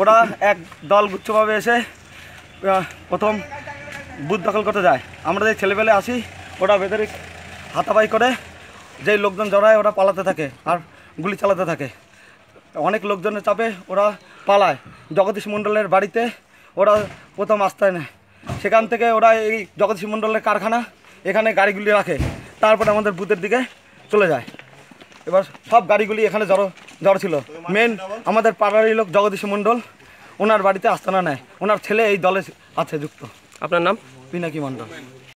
ওরা এক দল গুচ্ছভাবে এসে প্রথম বুথ দখল করতে যায় আমরা যে ছেলেবেলে আসি ওরা ভেতরে হাতাবাই করে যেই লোকজন জড়ায় ওরা পালাতে থাকে আর গুলি চালাতে থাকে অনেক লোকজনের চাপে ওরা পালায় জগদীশ মণ্ডলের বাড়িতে ওরা প্রথম আসতে নেয় সেখান থেকে ওরা এই জগদীশ মণ্ডলের কারখানা এখানে গাড়িগুলি রাখে তারপরে আমাদের বুথের দিকে চলে যায় এবার সব গাড়িগুলি এখানে জড়ো জ্বর ছিল মেন আমাদের পাড়ারই লোক জগদীশ মণ্ডল ওনার বাড়িতে আস্তানা নেয় ওনার ছেলে এই দলে আছে যুক্ত আপনার নাম পিনাকি মণ্ডল